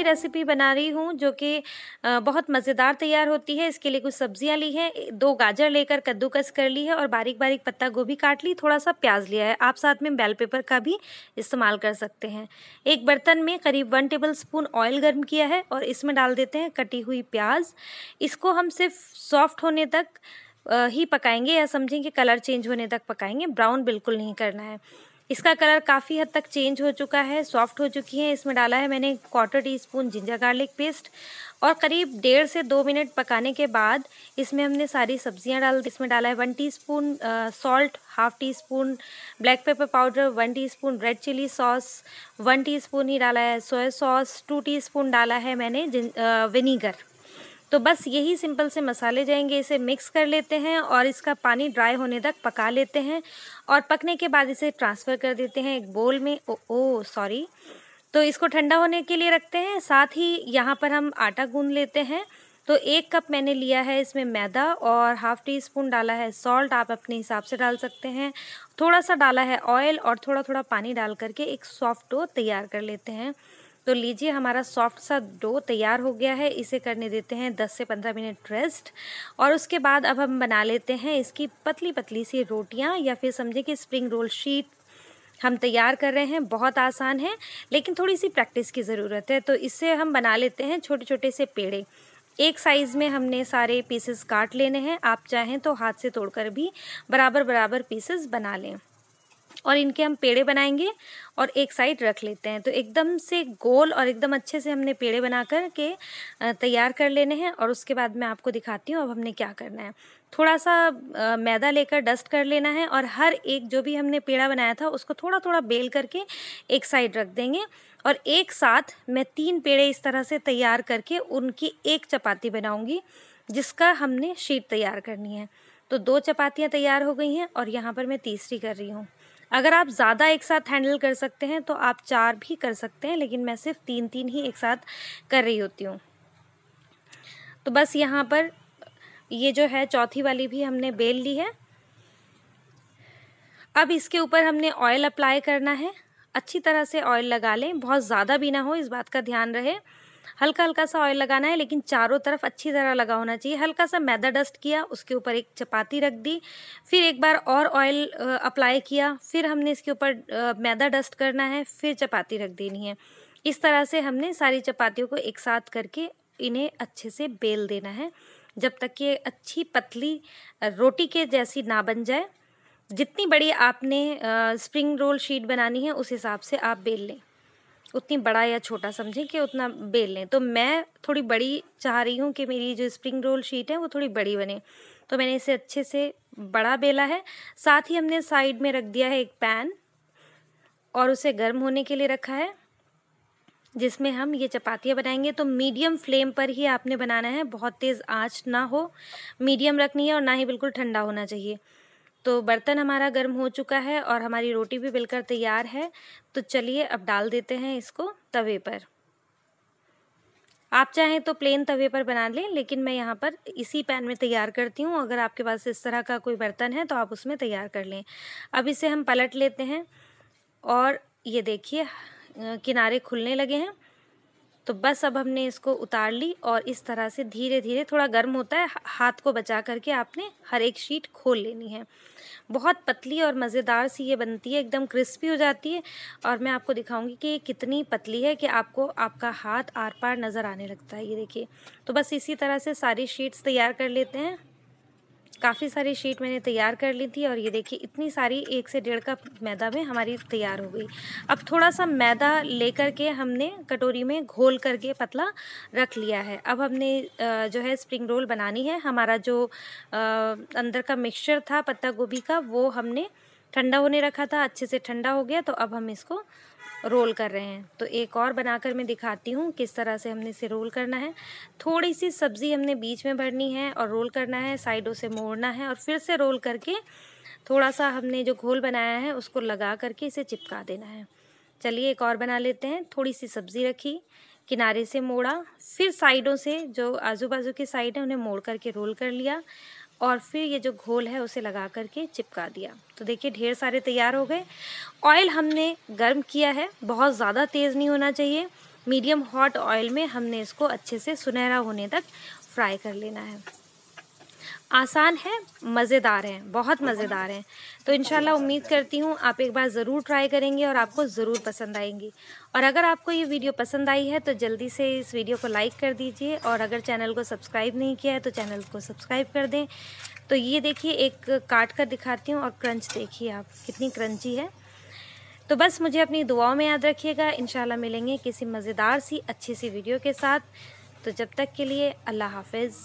की रेसिपी बना रही हूँ जो कि बहुत मज़ेदार तैयार होती है इसके लिए कुछ सब्जियाँ ली हैं दो गाजर लेकर कद्दूकस कर ली है और बारीक बारीक पत्ता गोभी काट ली थोड़ा सा प्याज लिया है आप साथ में बेल पेपर का भी इस्तेमाल कर सकते हैं एक बर्तन में करीब वन टेबल स्पून ऑयल गर्म किया है और इसमें डाल देते हैं कटी हुई प्याज इसको हम सिर्फ सॉफ्ट होने तक ही पकाएंगे या समझें कि कलर चेंज होने तक पकाएंगे ब्राउन बिल्कुल नहीं करना है इसका कलर काफ़ी हद तक चेंज हो चुका है सॉफ्ट हो चुकी है इसमें डाला है मैंने quarter teaspoon ginger garlic paste और करीब डेढ़ से दो मिनट पकाने के बाद इसमें हमने सारी सब्जियां डाल इसमें डाला है one teaspoon salt half teaspoon black pepper powder one teaspoon red chilli sauce one teaspoon ही डाला है सोया सॉस टू टीस्पून डाला है मैंने विनीगर तो बस यही सिंपल से मसाले जाएंगे इसे मिक्स कर लेते हैं और इसका पानी ड्राई होने तक पका लेते हैं और पकने के बाद इसे ट्रांसफ़र कर देते हैं एक बोल में ओ ओ सॉरी तो इसको ठंडा होने के लिए रखते हैं साथ ही यहाँ पर हम आटा गूंद लेते हैं तो एक कप मैंने लिया है इसमें मैदा और हाफ़ टी स्पून डाला है सॉल्ट आप अपने हिसाब से डाल सकते हैं थोड़ा सा डाला है ऑयल और थोड़ा थोड़ा पानी डाल करके एक सॉफ्ट डो तैयार कर लेते हैं तो लीजिए हमारा सॉफ्ट सा डो तैयार हो गया है इसे करने देते हैं 10 से 15 मिनट रेस्ट और उसके बाद अब हम बना लेते हैं इसकी पतली पतली सी रोटियां या फिर समझे कि स्प्रिंग रोल शीट हम तैयार कर रहे हैं बहुत आसान है लेकिन थोड़ी सी प्रैक्टिस की ज़रूरत है तो इससे हम बना लेते हैं छोटे छोटे से पेड़े एक साइज़ में हमने सारे पीसेस काट लेने हैं आप चाहें तो हाथ से तोड़कर भी बराबर बराबर पीसेस बना लें और इनके हम पेड़े बनाएंगे और एक साइड रख लेते हैं तो एकदम से गोल और एकदम अच्छे से हमने पेड़े बना कर के तैयार कर लेने हैं और उसके बाद मैं आपको दिखाती हूँ अब हमने क्या करना है थोड़ा सा मैदा लेकर डस्ट कर लेना है और हर एक जो भी हमने पेड़ा बनाया था उसको थोड़ा थोड़ा बेल करके एक साइड रख देंगे और एक साथ मैं तीन पेड़े इस तरह से तैयार करके उनकी एक चपाती बनाऊँगी जिसका हमने शीट तैयार करनी है तो दो चपातियाँ तैयार हो गई हैं और यहाँ पर मैं तीसरी कर रही हूँ अगर आप ज़्यादा एक साथ हैंडल कर सकते हैं तो आप चार भी कर सकते हैं लेकिन मैं सिर्फ तीन तीन ही एक साथ कर रही होती हूँ तो बस यहाँ पर ये जो है चौथी वाली भी हमने बेल ली है अब इसके ऊपर हमने ऑयल अप्लाई करना है अच्छी तरह से ऑयल लगा लें बहुत ज़्यादा भी ना हो इस बात का ध्यान रहे हल्का हल्का सा ऑयल लगाना है लेकिन चारों तरफ अच्छी तरह लगा होना चाहिए हल्का सा मैदा डस्ट किया उसके ऊपर एक चपाती रख दी फिर एक बार और ऑयल अप्लाई किया फिर हमने इसके ऊपर मैदा डस्ट करना है फिर चपाती रख देनी है इस तरह से हमने सारी चपातियों को एक साथ करके इन्हें अच्छे से बेल देना है जब तक ये अच्छी पतली रोटी के जैसी ना बन जाए जितनी बड़ी आपने स्प्रिंग रोल शीट बनानी है उस हिसाब से आप बेल लें उतनी बड़ा या छोटा समझें कि उतना बेल लें तो मैं थोड़ी बड़ी चाह रही हूँ कि मेरी जो स्प्रिंग रोल शीट है वो थोड़ी बड़ी बने तो मैंने इसे अच्छे से बड़ा बेला है साथ ही हमने साइड में रख दिया है एक पैन और उसे गर्म होने के लिए रखा है जिसमें हम ये चपातियाँ बनाएंगे तो मीडियम फ्लेम पर ही आपने बनाना है बहुत तेज़ आँच ना हो मीडियम रखनी है और ना ही बिल्कुल ठंडा होना चाहिए तो बर्तन हमारा गर्म हो चुका है और हमारी रोटी भी बिलकर तैयार है तो चलिए अब डाल देते हैं इसको तवे पर आप चाहें तो प्लेन तवे पर बना लें लेकिन मैं यहाँ पर इसी पैन में तैयार करती हूँ अगर आपके पास इस तरह का कोई बर्तन है तो आप उसमें तैयार कर लें अब इसे हम पलट लेते हैं और ये देखिए किनारे खुलने लगे हैं तो बस अब हमने इसको उतार ली और इस तरह से धीरे धीरे थोड़ा गर्म होता है हाथ को बचा करके आपने हर एक शीट खोल लेनी है बहुत पतली और मज़ेदार सी ये बनती है एकदम क्रिस्पी हो जाती है और मैं आपको दिखाऊंगी कि ये कितनी पतली है कि आपको आपका हाथ आर पार नज़र आने लगता है ये देखिए तो बस इसी तरह से सारी शीट्स तैयार कर लेते हैं काफ़ी सारी शीट मैंने तैयार कर ली थी और ये देखिए इतनी सारी एक से डेढ़ कप मैदा में हमारी तैयार हो गई अब थोड़ा सा मैदा लेकर के हमने कटोरी में घोल करके पतला रख लिया है अब हमने जो है स्प्रिंग रोल बनानी है हमारा जो अंदर का मिक्सचर था पत्ता गोभी का वो हमने ठंडा होने रखा था अच्छे से ठंडा हो गया तो अब हम इसको रोल कर रहे हैं तो एक और बनाकर मैं दिखाती हूँ किस तरह से हमने इसे रोल करना है थोड़ी सी सब्ज़ी हमने बीच में भरनी है और रोल करना है साइडों से मोड़ना है और फिर से रोल करके थोड़ा सा हमने जो घोल बनाया है उसको लगा करके इसे चिपका देना है चलिए एक और बना लेते हैं थोड़ी सी सब्ज़ी रखी किनारे से मोड़ा फिर साइडों से जो आजू बाजू की साइड है उन्हें मोड़ करके रोल कर लिया और फिर ये जो घोल है उसे लगा करके चिपका दिया तो देखिए ढेर सारे तैयार हो गए ऑयल हमने गर्म किया है बहुत ज़्यादा तेज़ नहीं होना चाहिए मीडियम हॉट ऑयल में हमने इसको अच्छे से सुनहरा होने तक फ्राई कर लेना है आसान है मज़ेदार हैं बहुत मज़ेदार हैं तो इन उम्मीद करती हूँ आप एक बार ज़रूर ट्राई करेंगे और आपको ज़रूर पसंद आएंगी और अगर आपको ये वीडियो पसंद आई है तो जल्दी से इस वीडियो को लाइक कर दीजिए और अगर चैनल को सब्सक्राइब नहीं किया है तो चैनल को सब्सक्राइब कर दें तो ये देखिए एक काट कर दिखाती हूँ और क्रंच देखिए आप कितनी क्रंची है तो बस मुझे अपनी दुआओं में याद रखिएगा इन मिलेंगे किसी मज़ेदार सी अच्छी सी वीडियो के साथ तो जब तक के लिए अल्लाह हाफिज़